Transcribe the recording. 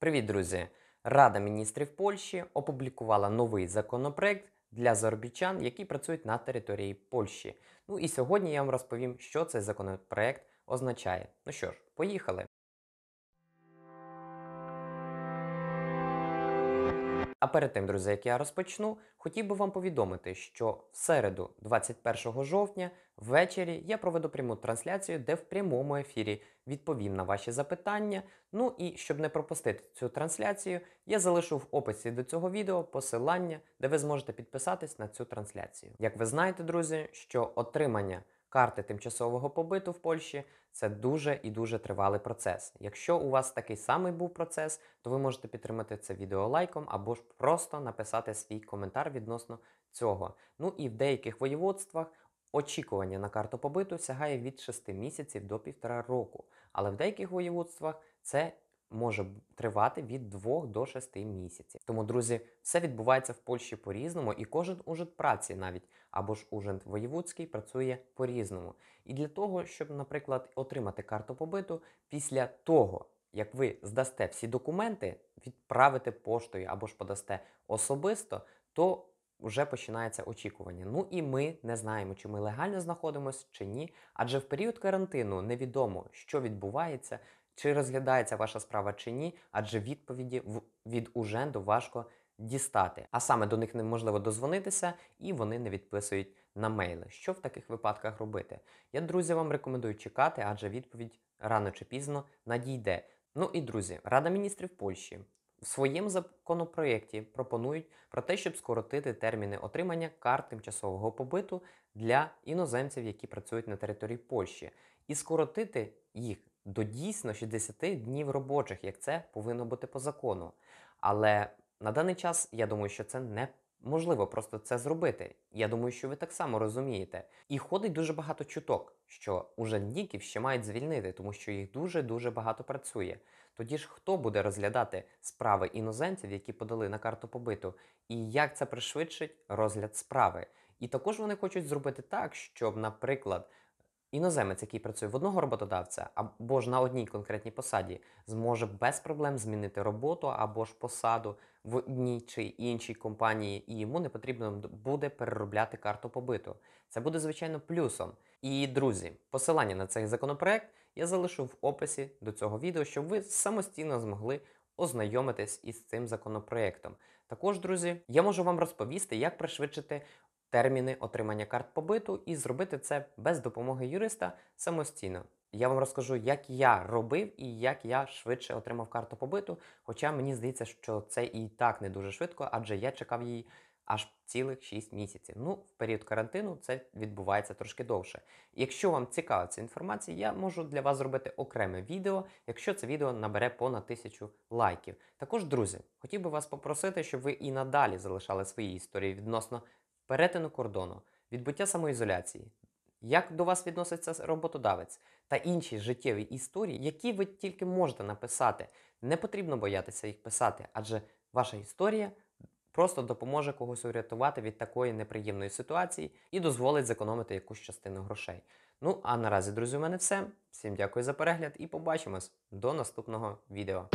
Привіт, друзі! Рада міністрів Польщі опублікувала новий законопроект для заробітчан, які працюють на території Польщі. Ну і сьогодні я вам розповім, що цей законопроект означає. Ну що ж, поїхали! А перед тим, друзі, як я розпочну, хотів би вам повідомити, що в середу, 21 жовтня, ввечері я проведу пряму трансляцію, де в прямому ефірі відповім на ваші запитання. Ну і щоб не пропустити цю трансляцію, я залишу в описі до цього відео посилання, де ви зможете підписатись на цю трансляцію. Як ви знаєте, друзі, що отримання. Карти тимчасового побиту в Польщі це дуже і дуже тривалий процес. Якщо у вас такий самий був процес, то ви можете підтримати це відео лайком або ж просто написати свій коментар відносно цього. Ну і в деяких воєводствах очікування на карту побиту сягає від 6 місяців до півтора року, але в деяких воєводствах це може тривати від 2 до 6 місяців. Тому, друзі, все відбувається в Польщі по-різному, і кожен ужин праці навіть або ж ужин воєвудський працює по-різному. І для того, щоб, наприклад, отримати карту побиту після того. Як ви здасте всі документи, відправите поштою або ж подасте особисто, то вже починається очікування. Ну і ми не знаємо, чи ми легально знаходимося чи ні. Адже в період карантину невідомо, що відбувається, чи розглядається ваша справа чи ні, адже відповіді від уженду важко дістати. А саме до них неможливо дозвонитися, і вони не відписують на мейли. Що в таких випадках робити? Я, друзі, вам рекомендую чекати, адже відповідь рано чи пізно надійде. Ну і друзі, Рада міністрів Польщі. В своєму законопроєкті пропонують про те, щоб скоротити терміни отримання карт тимчасового побиту для іноземців, які працюють на території Польщі, і скоротити їх до дійсно 60 днів робочих, як це повинно бути по закону. Але на даний час я думаю, що це не Можливо, просто це зробити. Я думаю, що ви так само розумієте. І ходить дуже багато чуток, що ужандіків ще мають звільнити, тому що їх дуже-дуже багато працює. Тоді ж хто буде розглядати справи іноземців, які подали на карту побиту, і як це пришвидшить розгляд справи? І також вони хочуть зробити так, щоб, наприклад, Іноземець, який працює в одного роботодавця або ж на одній конкретній посаді, зможе без проблем змінити роботу або ж посаду в одній чи іншій компанії, і йому не потрібно буде переробляти карту побиту. Це буде, звичайно, плюсом. І, друзі, посилання на цей законопроект я залишу в описі до цього відео, щоб ви самостійно змогли ознайомитись із цим законопроектом. Також, друзі, я можу вам розповісти, як пришвидшити терміни отримання карт побиту і зробити це без допомоги юриста самостійно. Я вам розкажу, як я робив і як я швидше отримав карту побиту. Хоча мені здається, що це і так не дуже швидко, адже я чекав її аж цілих 6 місяців. Ну, в період карантину це відбувається трошки довше. Якщо вам цікава ця інформація, я можу для вас зробити окреме відео, якщо це відео набере понад тисячу лайків. Також, друзі, хотів би вас попросити, щоб ви і надалі залишали свої історії відносно перетину кордону, відбуття самоізоляції, як до вас відноситься роботодавець та інші життєві історії, які ви тільки можете написати. Не потрібно боятися їх писати, адже ваша історія просто допоможе когось урятувати від такої неприємної ситуації і дозволить зекономити якусь частину грошей. Ну а наразі, друзі, у мене все. Всім дякую за перегляд і побачимось до наступного відео.